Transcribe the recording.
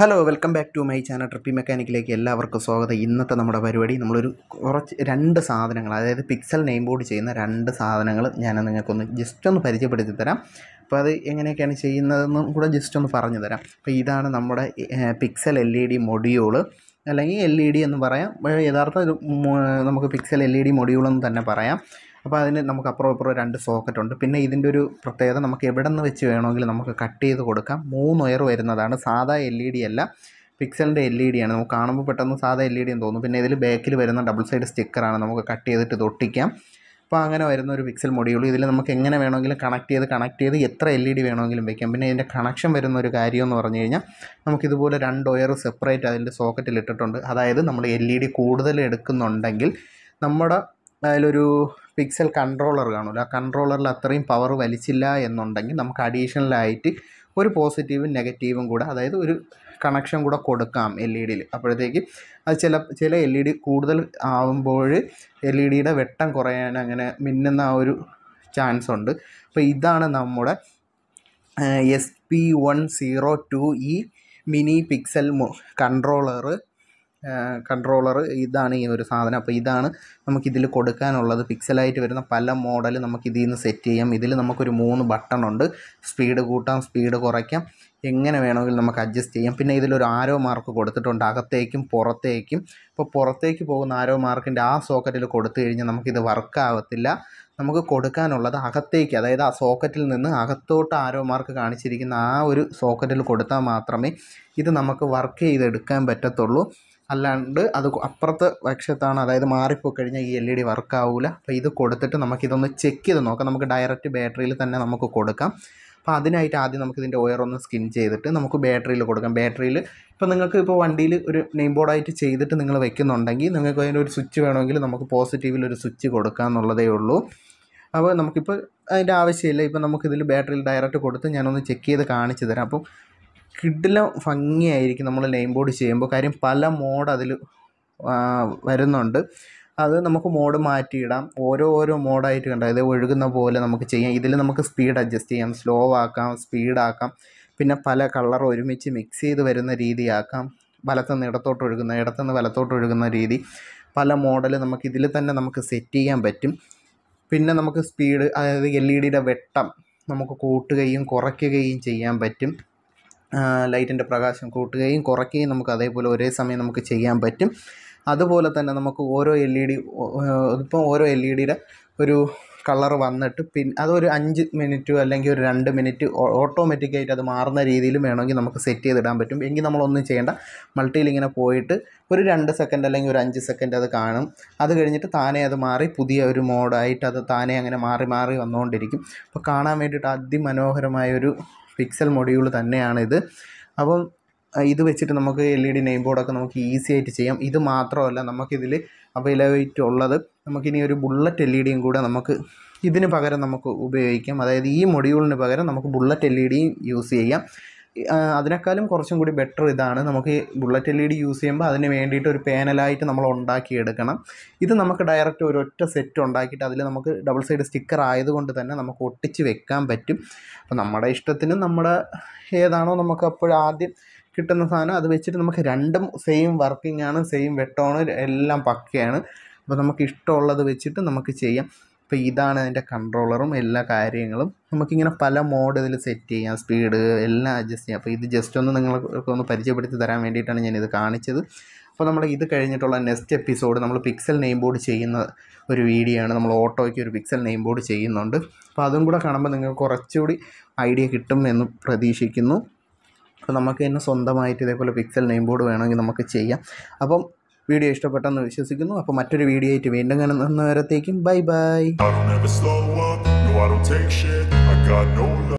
hello welcome back to my channel Trippy മെക്കാനിക്കിലേക്ക് എല്ലാവർക്കും സ്വാഗതം ഇന്നത്തെ നമ്മുടെ പരിപാടി നമ്മളൊരു കുറച്ച് രണ്ട് സാധനങ്ങൾ അതായത് പിക്സൽ നെയിം ബോർഡ് ചെയ്യുന്ന രണ്ട് സാധനങ്ങൾ ഞാൻ നിങ്ങൾക്കൊന്ന് ജസ്റ്റ് ഒന്ന് പരിചയപ്പെടുത്തി തരാം അപ്പോൾ അത് എങ്ങനെയൊക്കെയാണ് ചെയ്യുന്നതെന്നും കൂടെ ജസ്റ്റ് ഒന്ന് പറഞ്ഞു തരാം അപ്പോൾ ഇതാണ് നമ്മുടെ pixel L E D module അല്ലെങ്കിൽ എൽ ഇ ഡി എന്ന് പറയാം യഥാർത്ഥ ഒരു നമുക്ക് pixel L E D module എന്ന് തന്നെ പറയാം അപ്പോൾ അതിന് നമുക്ക് അപ്പുറം ഇപ്പുറം രണ്ട് സോക്കറ്റ് ഉണ്ട് പിന്നെ ഇതിൻ്റെ ഒരു പ്രത്യേകത നമുക്ക് എവിടെ നിന്ന് വെച്ച് വേണമെങ്കിലും നമുക്ക് കട്ട് ചെയ്ത് കൊടുക്കാം മൂന്ന് ഒയർ വരുന്നതാണ് സാധാ എൽ ഇ ഡി അല്ല പിക്സലിൻ്റെ എൽ ഇ ഡി ആണ് നമുക്ക് കാണുമ്പോൾ പെട്ടെന്ന് സാധാ എൽ ഇ ഡി എന്ന് തോന്നും പിന്നെ ഇതിൽ ബാക്കിൽ വരുന്ന ഡബിൾ സൈഡ് സ്റ്റിക്കറാണ് നമുക്ക് കട്ട് ചെയ്തിട്ട് ഇത് ഒട്ടിക്കാം അപ്പോൾ അങ്ങനെ വരുന്ന ഒരു പിക്സൽ മൊഡ്യൂൾ ഇതിൽ നമുക്ക് എങ്ങനെ വേണമെങ്കിലും കണക്ട് ചെയ്ത് കണക്ട് ചെയ്ത് എത്ര എൽ ഇ ഡി വേണമെങ്കിലും വെക്കാം പിന്നെ ഇതിൻ്റെ കണക്ഷൻ വരുന്ന ഒരു കാര്യം എന്ന് പറഞ്ഞു കഴിഞ്ഞാൽ നമുക്കിതുപോലെ രണ്ട് ഒയർ സെപ്പറേറ്റ് അതിൻ്റെ സോക്കറ്റിൽ ഇട്ടിട്ടുണ്ട് അതായത് നമ്മൾ എൽ ഇ e ഡി കൂടുതൽ എടുക്കുന്നുണ്ടെങ്കിൽ നമ്മുടെ അതിലൊരു പിക്സൽ കൺട്രോളർ കാണുമല്ലോ ആ കൺട്രോളറിൽ അത്രയും പവർ വലിച്ചില്ല എന്നുണ്ടെങ്കിൽ നമുക്ക് അഡീഷണലായിട്ട് ഒരു പോസിറ്റീവും നെഗറ്റീവും കൂടെ അതായത് ഒരു കണക്ഷൻ കൂടെ കൊടുക്കാം എൽ ഇ ഡിയിൽ അപ്പോഴത്തേക്ക് അത് ചില ചില എൽ ഇ ഡി കൂടുതൽ ആവുമ്പോൾ എൽ ഇ e ഡിയുടെ വെട്ടം കുറയാൻ അങ്ങനെ മിന്നുന്ന ആ ഒരു ചാൻസ് ഉണ്ട് അപ്പോൾ ഇതാണ് നമ്മുടെ S P one zero two E mini pixel controller controller ഇതാണ് ഈ ഒരു സാധനം അപ്പോൾ ഇതാണ് നമുക്കിതിൽ കൊടുക്കാനുള്ളത് പിക്സലായിട്ട് വരുന്ന പല മോഡൽ നമുക്കിതിൽ നിന്ന് സെറ്റ് ചെയ്യാം ഇതിൽ നമുക്കൊരു മൂന്ന് ബട്ടൺ ഉണ്ട് സ്പീഡ് കൂട്ടാം സ്പീഡ് കുറയ്ക്കാം എങ്ങനെ വേണമെങ്കിലും നമുക്ക് അഡ്ജസ്റ്റ് ചെയ്യാം പിന്നെ ഇതിലൊരു ആരോ മാർക്ക് കൊടുത്തിട്ടുണ്ട് അകത്തേക്കും പുറത്തേക്കും ഇപ്പോൾ പുറത്തേക്ക് പോകുന്ന ആരോ മാർക്കിൻ്റെ ആ സോക്കറ്റിൽ കൊടുത്തു കഴിഞ്ഞാൽ നമുക്കിത് വർക്കാവത്തില്ല നമുക്ക് കൊടുക്കാനുള്ളത് അകത്തേക്ക് അതായത് ആ സോക്കറ്റിൽ നിന്ന് അകത്തോട്ട് ആരോ മാർക്ക് കാണിച്ചിരിക്കുന്ന ആ ഒരു സോക്കറ്റിൽ കൊടുത്താൽ മാത്രമേ ഇത് നമുക്ക് വർക്ക് ചെയ്തെടുക്കാൻ പറ്റത്തുള്ളൂ അല്ലാണ്ട് അത് അപ്പുറത്തെ പക്ഷത്താണ് അതായത് മാറിപ്പോയി കഴിഞ്ഞാൽ ഈ L E e D work ആവില്ല അപ്പോൾ ഇത് കൊടുത്തിട്ട് നമുക്കിതൊന്ന് ചെക്ക് ചെയ്ത് നോക്കാം നമുക്ക് ഡയറക്റ്റ് ബാറ്ററിയിൽ തന്നെ നമുക്ക് കൊടുക്കാം അപ്പോൾ അതിനായിട്ട് ആദ്യം നമുക്ക് ഇതിൻ്റെ ഒന്ന് സ്കിൻ ചെയ്തിട്ട് നമുക്ക് ബാറ്ററിയിൽ കൊടുക്കാം ബാറ്ററിയിൽ ഇപ്പോൾ നിങ്ങൾക്ക് ഇപ്പോൾ വണ്ടിയിൽ ഒരു നെയിം ബോർഡായിട്ട് ചെയ്തിട്ട് നിങ്ങൾ വെക്കുന്നുണ്ടെങ്കിൽ നിങ്ങൾക്ക് അതിൻ്റെ ഒരു സ്വിച്ച് വേണമെങ്കിൽ നമുക്ക് പോസിറ്റീവിൽ ഒരു സ്വിച്ച് കൊടുക്കാം എന്നുള്ളതേ ഉള്ളൂ അപ്പോൾ നമുക്കിപ്പോൾ അതിൻ്റെ ആവശ്യമില്ല ഇപ്പോൾ നമുക്കിതിൽ ബാറ്ററിയിൽ ഡയറക്റ്റ് കൊടുത്ത് ഞാനൊന്ന് ചെക്ക് ചെയ്ത് കാണിച്ചു തരാം അപ്പം കിടിലം ഭംഗിയായിരിക്കും നമ്മൾ നെയിം ബോർഡ് ചെയ്യുമ്പോൾ കാര്യം പല മോഡ് അതിൽ വരുന്നുണ്ട് അത് നമുക്ക് മോഡ് മാറ്റിയിടാം ഓരോ ഓരോ മോഡായിട്ട് കണ്ട അതായത് ഒഴുകുന്ന പോലെ നമുക്ക് ചെയ്യാം ഇതിൽ നമുക്ക് സ്പീഡ് അഡ്ജസ്റ്റ് ചെയ്യാം സ്ലോ ആക്കാം സ്പീഡാക്കാം പിന്നെ പല കളർ ഒരുമിച്ച് മിക്സ് ചെയ്ത് വരുന്ന രീതിയാക്കാം വലത്തുനിന്ന് ഇടത്തോട്ട് ഒഴുകുന്ന ഇടത്തുനിന്ന് വലത്തോട്ട് ഒഴുകുന്ന രീതി പല മോഡൽ നമുക്ക് ഇതിൽ തന്നെ നമുക്ക് സെറ്റ് ചെയ്യാൻ പറ്റും പിന്നെ നമുക്ക് സ്പീഡ് അതായത് എൽ ഇ ഡിയുടെ വെട്ടം നമുക്ക് കൂട്ടുകയും കുറയ്ക്കുകയും ചെയ്യാൻ പറ്റും ലൈറ്റിൻ്റെ പ്രകാശം കൂട്ടുകയും കുറയ്ക്കുകയും നമുക്ക് അതേപോലെ ഒരേ സമയം നമുക്ക് ചെയ്യാൻ പറ്റും അതുപോലെ തന്നെ നമുക്ക് ഓരോ എൽ ഇ ഡി ഇപ്പം ഓരോ എൽ ഇ ഡിയുടെ ഒരു കളർ വന്നിട്ട് പിൻ അതൊരു അഞ്ച് മിനിറ്റ് അല്ലെങ്കിൽ ഒരു രണ്ട് മിനിറ്റ് ഓട്ടോമാറ്റിക്കായിട്ട് അത് മാറുന്ന രീതിയിലും വേണമെങ്കിൽ നമുക്ക് സെറ്റ് ചെയ്തിടാൻ പറ്റും എങ്കിൽ നമ്മളൊന്നും ചെയ്യേണ്ട മൾട്ടിയിൽ ഇങ്ങനെ പോയിട്ട് ഒരു രണ്ട് സെക്കൻഡ് അല്ലെങ്കിൽ ഒരു അഞ്ച് സെക്കൻഡ് അത് കാണും അത് കഴിഞ്ഞിട്ട് താനെ അത് മാറി പുതിയ ഒരു മോഡായിട്ട് അത് താനെ അങ്ങനെ മാറി മാറി വന്നുകൊണ്ടിരിക്കും അപ്പോൾ കാണാൻ വേണ്ടിയിട്ട് അതിമനോഹരമായൊരു പിക്സൽ മൊഡ്യൂൾ തന്നെയാണ് ഇത് അപ്പം ഇത് വെച്ചിട്ട് നമുക്ക് എൽ ഇ ഡി നെയിം ബോർഡൊക്കെ നമുക്ക് ഈസി ആയിട്ട് ചെയ്യാം ഇത് മാത്രമല്ല നമുക്കിതിൽ അവൈലബിലിറ്റി ഉള്ളത് നമുക്കിനി ഒരു ബുള്ളറ്റ് എൽ ഇ ഡിയും കൂടെ നമുക്ക് ഇതിന് പകരം നമുക്ക് ഉപയോഗിക്കാം അതായത് ഈ മൊഡ്യൂളിന് പകരം നമുക്ക് ബുള്ളറ്റ് എൽ ഇ ഡിയും യൂസ് ചെയ്യാം അതിനേക്കാളും കുറച്ചും കൂടി ബെറ്റർ ഇതാണ് നമുക്ക് bullet L E D use ചെയ്യുമ്പോൾ അതിന് വേണ്ടിയിട്ട് ഒരു പാനലായിട്ട് നമ്മൾ ഉണ്ടാക്കിയെടുക്കണം ഇത് നമുക്ക് ഡയറക്റ്റ് ഒറ്റ സെറ്റ് ഉണ്ടാക്കിയിട്ട് അതിൽ നമുക്ക് ഡബിൾ സൈഡ് സ്റ്റിക്കർ ആയതുകൊണ്ട് തന്നെ നമുക്ക് ഒട്ടിച്ച് വെക്കാൻ പറ്റും അപ്പോൾ നമ്മുടെ ഇഷ്ടത്തിന് നമ്മുടെ ഏതാണോ നമുക്ക് അപ്പോൾ ആദ്യം കിട്ടുന്ന സാധനം അത് വെച്ചിട്ട് നമുക്ക് രണ്ടും സെയിം വർക്കിംഗ് ആണ് സെയിം വെട്ടമാണ് എല്ലാം പക്കയാണ് അപ്പോൾ നമുക്ക് ഇഷ്ടമുള്ളത് വെച്ചിട്ട് നമുക്ക് ചെയ്യാം അപ്പോൾ ഇതാണ് അതിൻ്റെ കൺട്രോളറും എല്ലാ കാര്യങ്ങളും നമുക്കിങ്ങനെ പല മോഡ് ഇതിൽ സെറ്റ് ചെയ്യാം സ്പീഡ് എല്ലാം അഡ്ജസ്റ്റ് ചെയ്യാം അപ്പോൾ ഇത് ജസ്റ്റ് ഒന്ന് നിങ്ങൾക്ക് ഒന്ന് പരിചയപ്പെടുത്തി തരാൻ വേണ്ടിയിട്ടാണ് ഞാനിത് കാണിച്ചത് അപ്പോൾ നമ്മൾ ഇത് കഴിഞ്ഞിട്ടുള്ള നെക്സ്റ്റ് എപ്പിസോഡ് നമ്മൾ പിക്സൽ നെയിം ബോർഡ് ചെയ്യുന്ന ഒരു വീഡിയോ ആണ് നമ്മൾ ഓട്ടോയ്ക്ക് ഒരു പിക്സൽ നെയിം ബോർഡ് ചെയ്യുന്നുണ്ട് അപ്പോൾ അതും കൂടെ കാണുമ്പോൾ നിങ്ങൾക്ക് കുറച്ചുകൂടി ഐഡിയ കിട്ടും എന്ന് പ്രതീക്ഷിക്കുന്നു അപ്പോൾ നമുക്ക് തന്നെ സ്വന്തമായിട്ട് ഇതേപോലെ പിക്സൽ നെയിം ബോർഡ് വേണമെങ്കിൽ നമുക്ക് ചെയ്യാം അപ്പം വീഡിയോ ഇഷ്ടപ്പെട്ടെന്ന് വിശ്വസിക്കുന്നു അപ്പോൾ മറ്റൊരു വീഡിയോ ആയിട്ട് വീണ്ടും കാണുന്ന ബൈ ബൈ